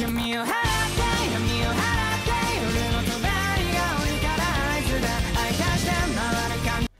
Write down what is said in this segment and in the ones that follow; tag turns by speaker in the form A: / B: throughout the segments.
A: give me a hand.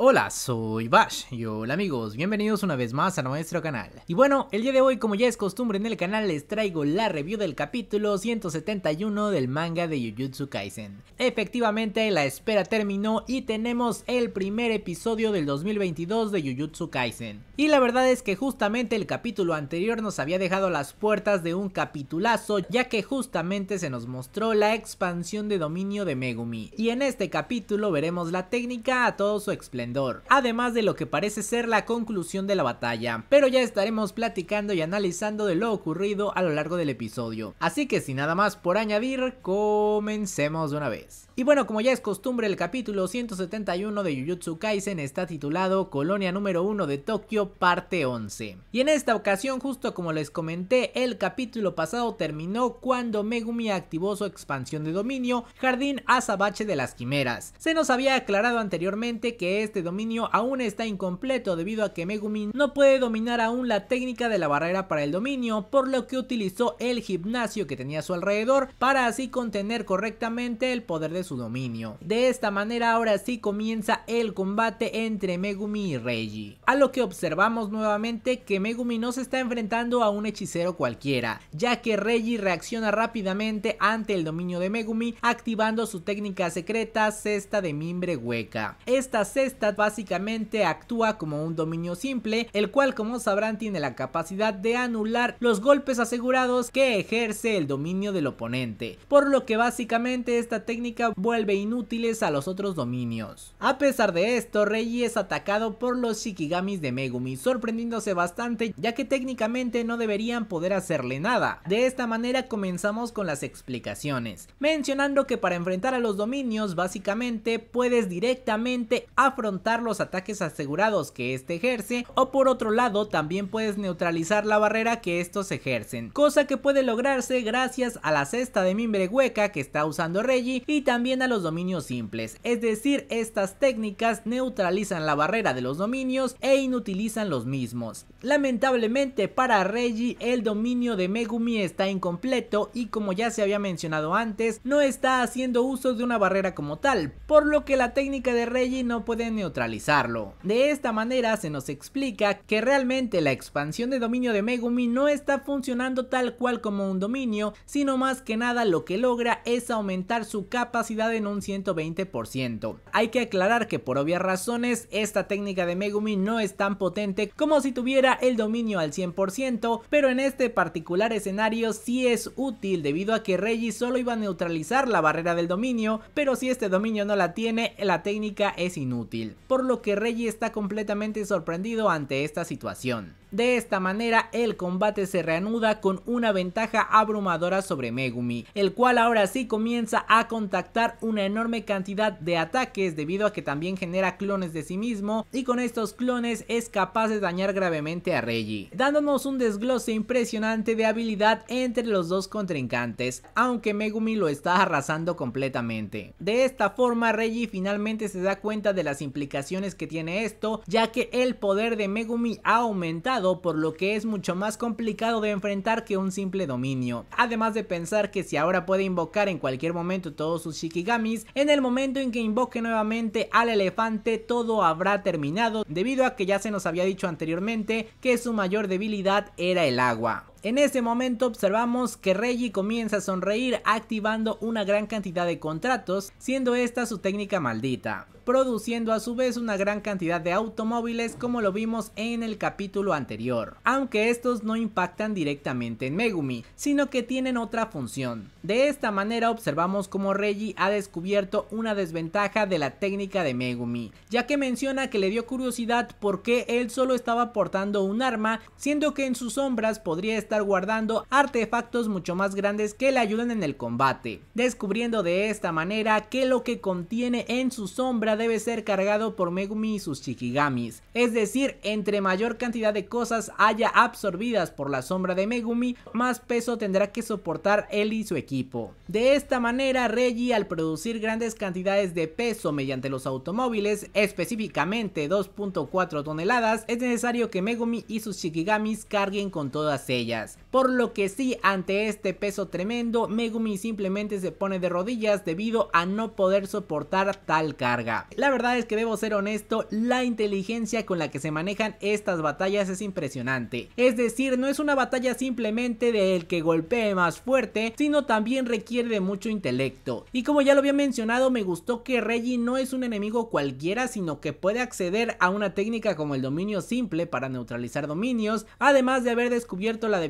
A: Hola, soy Bash y hola amigos, bienvenidos una vez más a nuestro canal. Y bueno, el día de hoy como ya es costumbre en el canal les traigo la review del capítulo 171 del manga de Jujutsu Kaisen. Efectivamente, la espera terminó y tenemos el primer episodio del 2022 de Jujutsu Kaisen. Y la verdad es que justamente el capítulo anterior nos había dejado las puertas de un capitulazo ya que justamente se nos mostró la expansión de dominio de Megumi. Y en este capítulo veremos la técnica a todo su esplendor además de lo que parece ser la conclusión de la batalla, pero ya estaremos platicando y analizando de lo ocurrido a lo largo del episodio. Así que sin nada más por añadir, comencemos de una vez. Y bueno, como ya es costumbre, el capítulo 171 de Jujutsu Kaisen está titulado Colonia número 1 de Tokio, parte 11. Y en esta ocasión, justo como les comenté, el capítulo pasado terminó cuando Megumi activó su expansión de dominio, Jardín Azabache de las Quimeras. Se nos había aclarado anteriormente que este este dominio aún está incompleto debido a que Megumi no puede dominar aún la técnica de la barrera para el dominio, por lo que utilizó el gimnasio que tenía a su alrededor para así contener correctamente el poder de su dominio. De esta manera ahora sí comienza el combate entre Megumi y Reiji. a lo que observamos nuevamente que Megumi no se está enfrentando a un hechicero cualquiera, ya que Reiji reacciona rápidamente ante el dominio de Megumi activando su técnica secreta cesta de mimbre hueca. Esta cesta básicamente actúa como un dominio simple, el cual como sabrán tiene la capacidad de anular los golpes asegurados que ejerce el dominio del oponente, por lo que básicamente esta técnica vuelve inútiles a los otros dominios. A pesar de esto, Rey es atacado por los Shikigamis de Megumi, sorprendiéndose bastante ya que técnicamente no deberían poder hacerle nada. De esta manera comenzamos con las explicaciones, mencionando que para enfrentar a los dominios básicamente puedes directamente afrontar los ataques asegurados que este ejerce o por otro lado también puedes neutralizar la barrera que estos ejercen, cosa que puede lograrse gracias a la cesta de mimbre hueca que está usando Reggie y también a los dominios simples, es decir, estas técnicas neutralizan la barrera de los dominios e inutilizan los mismos. Lamentablemente para Reggie el dominio de Megumi está incompleto y como ya se había mencionado antes, no está haciendo uso de una barrera como tal, por lo que la técnica de Reggie no puede neutralizar neutralizarlo. De esta manera se nos explica que realmente la expansión de dominio de Megumi no está funcionando tal cual como un dominio, sino más que nada lo que logra es aumentar su capacidad en un 120%. Hay que aclarar que por obvias razones esta técnica de Megumi no es tan potente como si tuviera el dominio al 100%, pero en este particular escenario sí es útil debido a que Reggie solo iba a neutralizar la barrera del dominio, pero si este dominio no la tiene, la técnica es inútil por lo que Reggie está completamente sorprendido ante esta situación. De esta manera el combate se reanuda con una ventaja abrumadora sobre Megumi, el cual ahora sí comienza a contactar una enorme cantidad de ataques debido a que también genera clones de sí mismo y con estos clones es capaz de dañar gravemente a Reggie, dándonos un desglose impresionante de habilidad entre los dos contrincantes, aunque Megumi lo está arrasando completamente. De esta forma Reggie finalmente se da cuenta de las implicaciones que tiene esto, ya que el poder de Megumi ha aumentado por lo que es mucho más complicado de enfrentar que un simple dominio. Además de pensar que si ahora puede invocar en cualquier momento todos sus Shikigamis, en el momento en que invoque nuevamente al elefante todo habrá terminado, debido a que ya se nos había dicho anteriormente que su mayor debilidad era el agua. En ese momento observamos que Reggie comienza a sonreír activando una gran cantidad de contratos, siendo esta su técnica maldita, produciendo a su vez una gran cantidad de automóviles como lo vimos en el capítulo anterior, aunque estos no impactan directamente en Megumi, sino que tienen otra función. De esta manera observamos cómo Reggie ha descubierto una desventaja de la técnica de Megumi, ya que menciona que le dio curiosidad por qué él solo estaba portando un arma, siendo que en sus sombras podría estar guardando artefactos mucho más grandes que le ayuden en el combate, descubriendo de esta manera que lo que contiene en su sombra debe ser cargado por Megumi y sus Shikigamis, es decir, entre mayor cantidad de cosas haya absorbidas por la sombra de Megumi, más peso tendrá que soportar él y su equipo. De esta manera, Reggie al producir grandes cantidades de peso mediante los automóviles, específicamente 2.4 toneladas, es necesario que Megumi y sus Shikigamis carguen con todas ellas. Por lo que sí, ante este peso tremendo, Megumi simplemente se pone de rodillas debido a no poder soportar tal carga. La verdad es que debo ser honesto, la inteligencia con la que se manejan estas batallas es impresionante. Es decir, no es una batalla simplemente del que golpee más fuerte, sino también requiere de mucho intelecto. Y como ya lo había mencionado, me gustó que Reggie no es un enemigo cualquiera, sino que puede acceder a una técnica como el dominio simple para neutralizar dominios, además de haber descubierto la de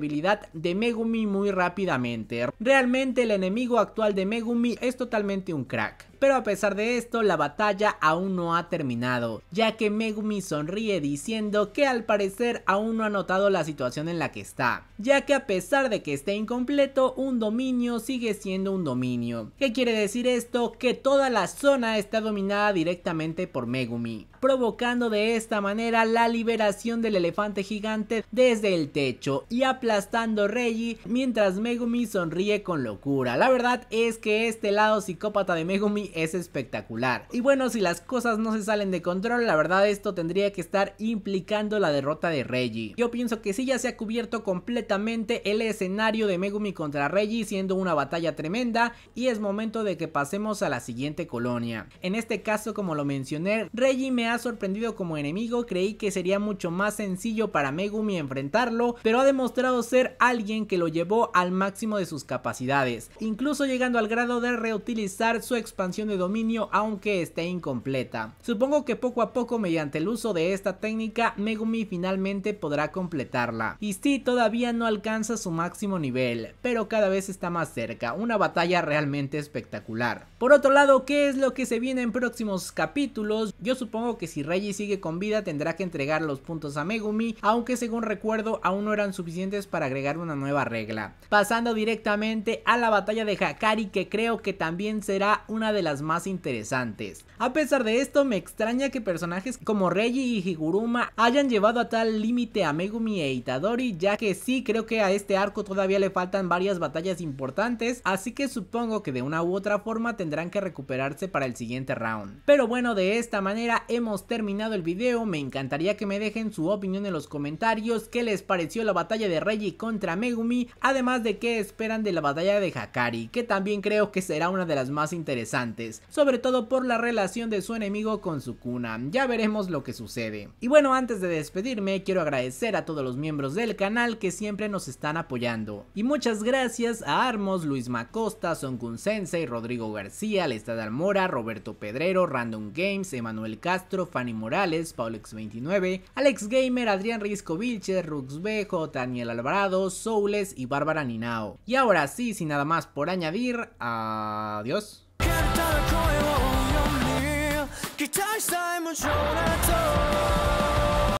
A: de Megumi muy rápidamente. Realmente el enemigo actual de Megumi es totalmente un crack pero a pesar de esto la batalla aún no ha terminado, ya que Megumi sonríe diciendo que al parecer aún no ha notado la situación en la que está, ya que a pesar de que esté incompleto, un dominio sigue siendo un dominio. ¿Qué quiere decir esto? Que toda la zona está dominada directamente por Megumi, provocando de esta manera la liberación del elefante gigante desde el techo y aplastando Reggie mientras Megumi sonríe con locura. La verdad es que este lado psicópata de Megumi es espectacular. Y bueno, si las cosas no se salen de control, la verdad esto tendría que estar implicando la derrota de Reggie. Yo pienso que sí ya se ha cubierto completamente el escenario de Megumi contra Reggie siendo una batalla tremenda y es momento de que pasemos a la siguiente colonia. En este caso, como lo mencioné, Reggie me ha sorprendido como enemigo, creí que sería mucho más sencillo para Megumi enfrentarlo, pero ha demostrado ser alguien que lo llevó al máximo de sus capacidades, incluso llegando al grado de reutilizar su expansión de dominio aunque esté incompleta. Supongo que poco a poco mediante el uso de esta técnica Megumi finalmente podrá completarla. Y si todavía no alcanza su máximo nivel, pero cada vez está más cerca, una batalla realmente espectacular. Por otro lado, ¿qué es lo que se viene en próximos capítulos? Yo supongo que si Reggie sigue con vida tendrá que entregar los puntos a Megumi, aunque según recuerdo aún no eran suficientes para agregar una nueva regla. Pasando directamente a la batalla de Hakari que creo que también será una de las más interesantes. A pesar de esto, me extraña que personajes como Reggie y Higuruma hayan llevado a tal límite a Megumi e Itadori, ya que sí creo que a este arco todavía le faltan varias batallas importantes, así que supongo que de una u otra forma tendrán que recuperarse para el siguiente round. Pero bueno, de esta manera hemos terminado el video, me encantaría que me dejen su opinión en los comentarios, qué les pareció la batalla de Reggie contra Megumi, además de qué esperan de la batalla de Hakari, que también creo que será una de las más interesantes sobre todo por la relación de su enemigo con su cuna Ya veremos lo que sucede. Y bueno, antes de despedirme, quiero agradecer a todos los miembros del canal que siempre nos están apoyando. Y muchas gracias a Armos, Luis Macosta, Kun Sensei, Rodrigo García, Lestad Almora Roberto Pedrero, Random Games, Emanuel Castro, Fanny Morales, Paulex29, Alex Gamer, Adrián Risco Vilches, Ruxbejo, Daniel Alvarado, Soules y Bárbara Ninao. Y ahora sí, sin nada más por añadir, adiós. ただ声を追うように期待さえも情熱を